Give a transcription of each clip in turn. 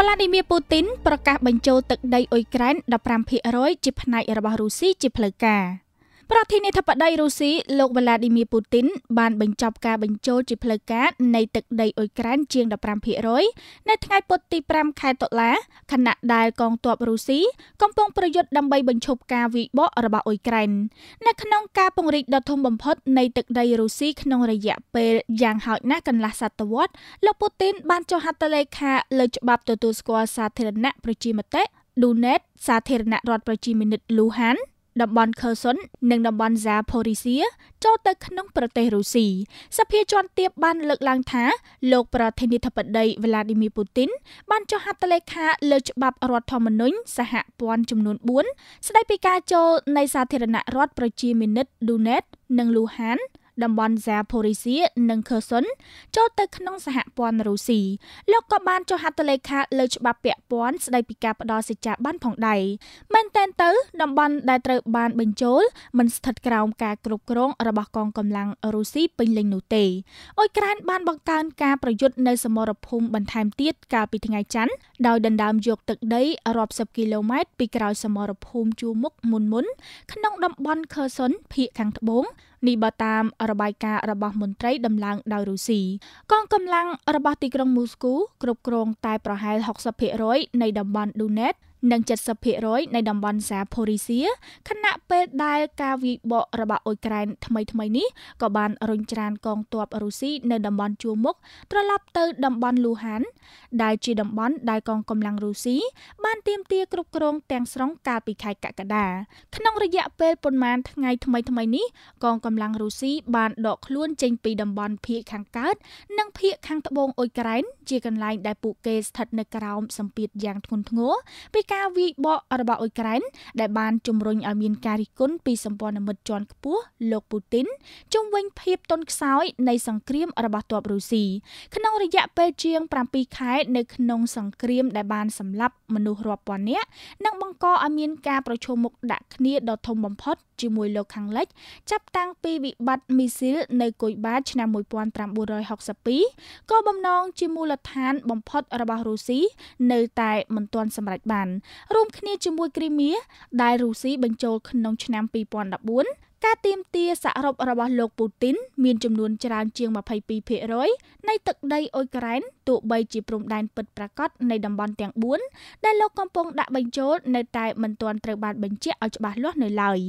វ្លាឌីមៀពូទីនប្រកាសបញ្ចូលទឹកដីអ៊ុយក្រែន15%ជាផ្នែករបស់រុស្ស៊ីជាផ្លូវការ។ប្រធានាធិបតីរុស្ស៊ីលោកវ្លាឌីមៀពូទីន បាន បញ្ចប់ការបញ្ចូលជាផ្លូវការនៃទឹកដីអ៊ុយក្រែនជាង15%នៅថ្ងៃពុធទី5ខែតុលាខណៈដែលកងទ័ពរុស្ស៊ីកំពុងប្រយុទ្ធដើម្បីបញ្ឈប់ការវាយបករបស់អ៊ុយក្រែន នៅក្នុងការពង្រីកដ៏ធំបំផុតនៃទឹកដីរុស្ស៊ីក្នុងរយៈពេលយ៉ាងហោចណាស់កន្លះសតវត្សលោកពូទីន បានចុះហត្ថលេខាលើច្បាប់ទទួលស្គាល់សាធារណៈប្រជាមតិ Donetsk សាធារណរដ្ឋប្រជាមានិតលូហាន់តំបន់ខឺសុននិងតំបន់ហ្សាផូរីសៀចូលទៅក្នុង ប្រទេសរុស្ស៊ីសភាជាន់ទាបបាន លើកឡើងថាលោកប្រធានាធិបតីវ្លាឌីមៀពូទីន បានចុះហត្ថលេខាលើច្បាប់រដ្ឋធម្មនុញ្ញសហព័ន្ធចំនួន4ស្ដីពីការចូលនៃសាធារណរដ្ឋប្រជាមានិតឌូណេតនិងលូហានតំបន់ Zaporizhia និង Kherson ចូលទៅក្នុងសហព័ន្ធរុស្ស៊ីលោកក៏បានចុះហត្ថលេខាលើច្បាប់ពាក់ព័ន្ធស្ដីពីការផ្ដល់សេចក្ដីបានផងដែរមែនតែនទៅតំបន់ដែលត្រូវបានបញ្ចូល មិនស្ថិតក្រោមការគ្រប់គ្រង របស់កងកម្លាំងរុស្ស៊ីពេញលេញនោះទេអ៊ុយក្រែនបានបង្កើនការប្រយុទ្ធនៅសមរភូមិបន្ថែមទៀតកាលពីថ្ងៃច័ន្ទដោយដណ្ដើមយកទឹកដីរាប់សិបគីឡូម៉ែត្រពីក្រោយសមរភូមិជួរមុខមុនមុនក្នុងតំបន់ Kherson ភាគខាងត្បូងនេះបើតាមរបាយការណ៍របស់មន្ត្រីដំឡើងដោយរុស្ស៊ីកងកម្លាំងរបស់ទីក្រុងមូស្គូគ្រប់គ្រងតែប្រហែល60%នៃតំបន់ Donetsk និង70%នៃតំបន់សាផូរីសៀខណៈពេលដែលការវាយបករបស់អ៊ុយក្រែន ថ្មីៗនេះក៏បានរុញច្រានកងទ័ពរុស្ស៊ីនៅតំបន់ជួរមុខត្រឡប់ទៅតំបន់លូហាន ដែលជាតំបន់ដែលកងកម្លាំងរុស្ស៊ីបានទាមទារគ្រប់គ្រងទាំងស្រុងកាលពីខែកក្កដាក្នុងរយៈពេលប៉ុន្មានថ្ងៃថ្មីៗនេះកងកម្លាំងរុស្ស៊ីបាន ដកខ្លួនចេញពីតំបន់ភៀកខាងកើតនិងភៀកខាងត្បូងអ៊ុយក្រែនជាកន្លែងដែលពួកគេស្ថិតនៅក្រោមសម្ពាធយ៉ាងធ្ងន់ធ្ងរពីការវាយបករបស់អ៊ុយក្រែនដែលបានជំរុញឲ្យមានការរិះគន់ពីសម្ព័ន្ធមិត្តជាន់ខ្ពស់លោកពូទីន ជំវិញភាពទន់ខ្សោយនៃសង្គ្រាមរបស់ទ័ពរុស្ស៊ីក្នុងរយៈពេលជាង7ខែ នៅក្នុងសង្គ្រាមដែលបានសម្លាប់មនុស្សរាប់ពាន់នាក់និងបង្កឲ្យមានការប្រឈមមុខដាក់គ្នាដ៏ធំបំផុតជាមួយលោកខាងលិចចាប់តាំងពីវិបត្តិមីស៊ីលនៅគុយបាឆ្នាំ1962ក៏បំណងជាមូលដ្ឋានបំផុតរបស់រុស្ស៊ីនៅតែមិនទាន់សម្រេចបានរួមគ្នាជាមួយគ្រីមៀដែលរុស្ស៊ីបញ្ចូលក្នុងឆ្នាំ2014ការទៀមទាសរុបរបស់លោកពូទីន មានចំនួនច្រើនជាង22%នៃទឹកដីអ៊ុយក្រែនទោះបីជាព្រំដែនពិតប្រាកដនៃតំបន់ទាំង4ដែលលោកកំពុងដាក់បញ្ចូលនៅតែមិនទាន់ត្រូវបានបញ្ជាក់ឲ្យច្បាស់លាស់នៅឡើយ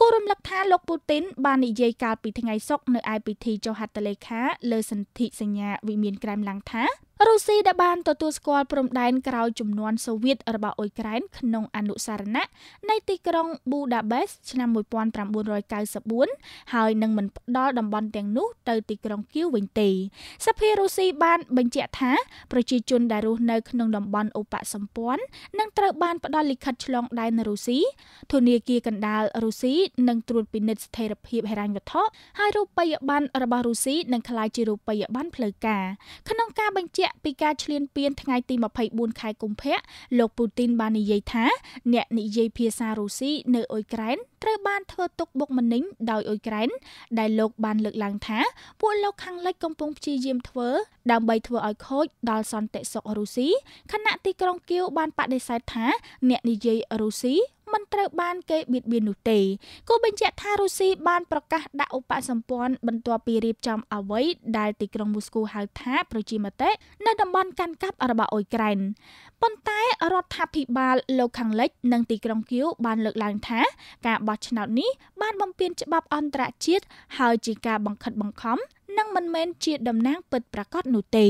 គួររំលឹកថាលោកពូទីនបាននិយាយកាលពីថ្ងៃសុក្រនៅឯពិធីចុះហត្ថលេខាលើសន្ធិសញ្ញាវិមានក្រែមឡាំងថារុស្ស៊ីដែលបានទទួលស្គាល់ព្រំដែនក្រោយជំនាន់សូវៀតរបស់អ៊ុយក្រែនក្នុងអនុសារណៈនៃទីក្រុងប៊ូដាបេសឆ្នាំ1994ហើយនឹងមិនផ្ដល់តំបន់ទាំងនោះទៅទីក្រុងគៀវវិញទេសភារុស្ស៊ីបានបញ្ជាក់ថាប្រជាជនដែលរស់នៅក្នុងតំបន់ឧបសម្ព័ន្ធនឹងត្រូវបានផ្ដល់លិខិតឆ្លងដែនរុស្ស៊ីធនាគារកណ្ដាលរុស្ស៊ីនឹងត្រួតពិនិត្យស្ថិរភាពហិរញ្ញវត្ថុហើយរូបិយប័ណ្ណរបស់រុស្ស៊ីនឹងក្លាយជារូបិយប័ណ្ណផ្លូវការក្នុងការបញ្ជាក់លាក់ពីការឈ្លានពានថ្ងៃទី24ខែកុម្ភៈលោកពូទីនបាននិយាយថាអ្នកនិយាយភាសារុស្ស៊ីនៅអ៊ុយក្រែនត្រូវបានធ្វើទុកបុកម្នេញដោយអ៊ុយក្រែនដែលលោកបានលើកឡើងថាពួកលោកខាងលិចកំពុងព្យាយាមធ្វើដើម្បីធ្វើឲ្យខូចដល់សន្តិសុខរុស្ស៊ីខណៈទីក្រុងគៀវបានបដិសេធថាអ្នកនិយាយរុស្ស៊ីមិនត្រូវបានគេបៀតបៀននោះទេគូបញ្ជាក់ថារុស្ស៊ីបានប្រកាសដាក់ឧបសម្ព័ន្ធបន្ទាប់ពីរៀបចំអ្វីដែលទីក្រុងមូស្គូហៅថាប្រជាមតិនៅតំបន់កាន់កាប់របស់អ៊ុយក្រែនប៉ុន្តែរដ្ឋាភិបាលលោកខាងលិចនិងទីក្រុងគៀវបានលើកឡើងថាការបោះឆ្នោតនេះបានបំពានច្បាប់អន្តរជាតិហើយជាការបង្ខិតបង្ខំនិងមិនមែនជាតំណាងពិតប្រាកដនោះទេ